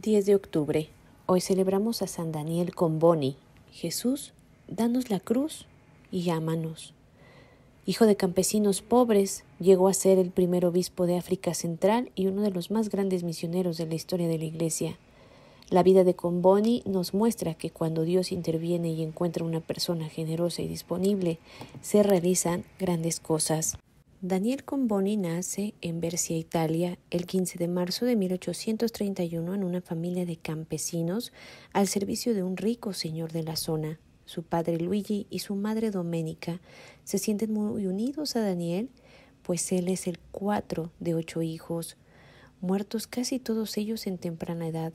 10 de octubre. Hoy celebramos a San Daniel con Jesús, danos la cruz y llámanos. Hijo de campesinos pobres, llegó a ser el primer obispo de África Central y uno de los más grandes misioneros de la historia de la Iglesia. La vida de Comboni nos muestra que cuando Dios interviene y encuentra una persona generosa y disponible, se realizan grandes cosas. Daniel Comboni nace en Bercia, Italia, el 15 de marzo de 1831 en una familia de campesinos al servicio de un rico señor de la zona. Su padre Luigi y su madre Domenica se sienten muy unidos a Daniel, pues él es el cuatro de ocho hijos, muertos casi todos ellos en temprana edad.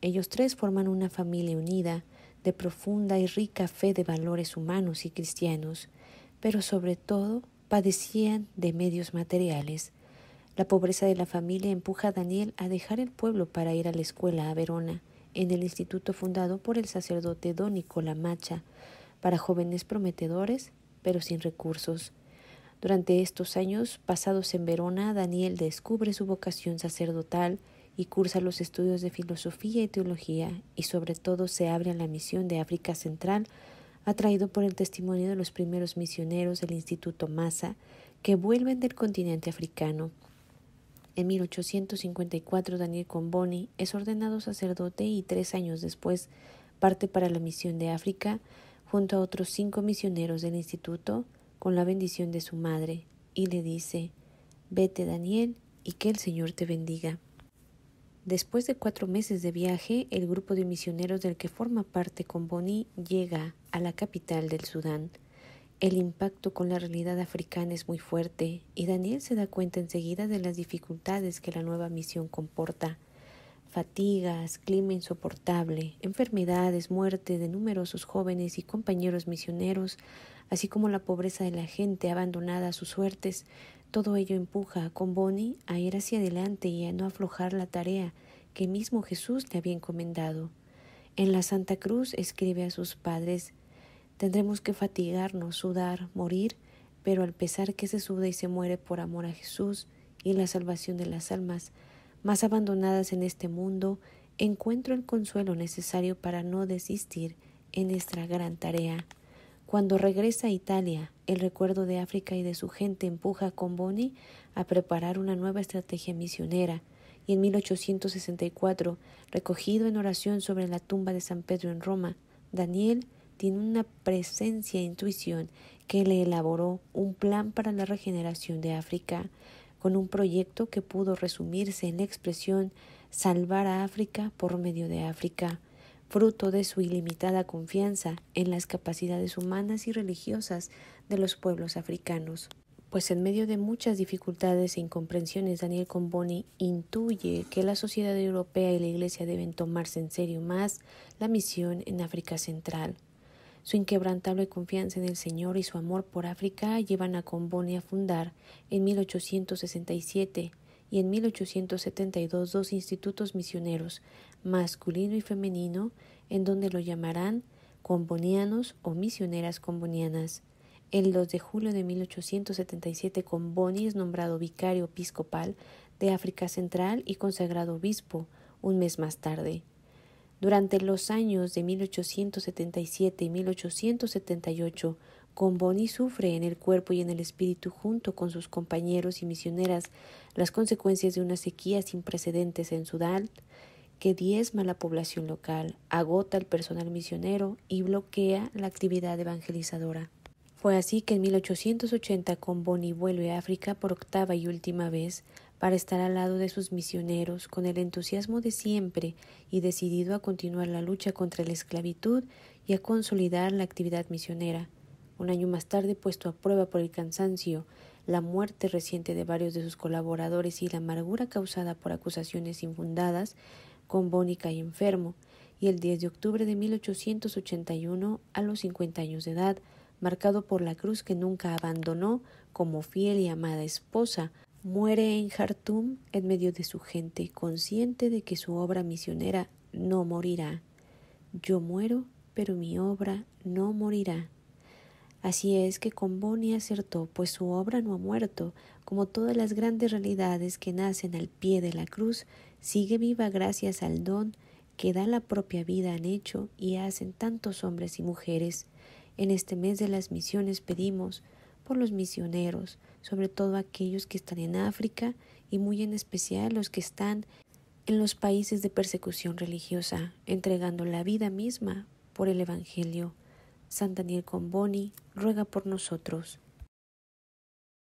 Ellos tres forman una familia unida, de profunda y rica fe de valores humanos y cristianos, pero sobre todo padecían de medios materiales. La pobreza de la familia empuja a Daniel a dejar el pueblo para ir a la escuela a Verona, en el instituto fundado por el sacerdote don Nicola Macha, para jóvenes prometedores, pero sin recursos. Durante estos años pasados en Verona, Daniel descubre su vocación sacerdotal y cursa los estudios de filosofía y teología, y sobre todo se abre a la misión de África Central atraído por el testimonio de los primeros misioneros del Instituto Massa que vuelven del continente africano. En 1854 Daniel Comboni es ordenado sacerdote y tres años después parte para la misión de África junto a otros cinco misioneros del instituto con la bendición de su madre y le dice Vete Daniel y que el Señor te bendiga. Después de cuatro meses de viaje, el grupo de misioneros del que forma parte con Bonnie llega a la capital del Sudán. El impacto con la realidad africana es muy fuerte y Daniel se da cuenta enseguida de las dificultades que la nueva misión comporta fatigas, clima insoportable, enfermedades, muerte de numerosos jóvenes y compañeros misioneros, así como la pobreza de la gente abandonada a sus suertes, todo ello empuja a Bonnie a ir hacia adelante y a no aflojar la tarea que mismo Jesús le había encomendado. En la Santa Cruz escribe a sus padres Tendremos que fatigarnos, sudar, morir, pero al pesar que se suda y se muere por amor a Jesús y la salvación de las almas, más abandonadas en este mundo, encuentro el consuelo necesario para no desistir en nuestra gran tarea. Cuando regresa a Italia, el recuerdo de África y de su gente empuja a Comboni a preparar una nueva estrategia misionera, y en 1864, recogido en oración sobre la tumba de San Pedro en Roma, Daniel tiene una presencia e intuición que le elaboró un plan para la regeneración de África con un proyecto que pudo resumirse en la expresión salvar a África por medio de África, fruto de su ilimitada confianza en las capacidades humanas y religiosas de los pueblos africanos. Pues en medio de muchas dificultades e incomprensiones, Daniel Comboni intuye que la sociedad europea y la Iglesia deben tomarse en serio más la misión en África Central. Su inquebrantable confianza en el Señor y su amor por África llevan a Comboni a fundar en 1867 y en 1872 dos institutos misioneros, masculino y femenino, en donde lo llamarán combonianos o misioneras combonianas. El 2 de julio de 1877 Comboni es nombrado vicario episcopal de África Central y consagrado obispo un mes más tarde. Durante los años de 1877 y 1878, Comboni sufre en el cuerpo y en el espíritu junto con sus compañeros y misioneras las consecuencias de una sequía sin precedentes en Sudán que diezma la población local, agota el personal misionero y bloquea la actividad evangelizadora. Fue así que en 1880 Comboni vuelve a África por octava y última vez para estar al lado de sus misioneros con el entusiasmo de siempre y decidido a continuar la lucha contra la esclavitud y a consolidar la actividad misionera. Un año más tarde, puesto a prueba por el cansancio, la muerte reciente de varios de sus colaboradores y la amargura causada por acusaciones infundadas, con Bónica y enfermo, y el 10 de octubre de 1881, a los 50 años de edad, marcado por la cruz que nunca abandonó como fiel y amada esposa, Muere en Jartum en medio de su gente, consciente de que su obra misionera no morirá. Yo muero, pero mi obra no morirá. Así es que Comboni acertó, pues su obra no ha muerto, como todas las grandes realidades que nacen al pie de la cruz, sigue viva gracias al don que da la propia vida han hecho y hacen tantos hombres y mujeres. En este mes de las misiones pedimos, por los misioneros, sobre todo aquellos que están en África y muy en especial los que están en los países de persecución religiosa, entregando la vida misma por el Evangelio. San Daniel Comboni ruega por nosotros.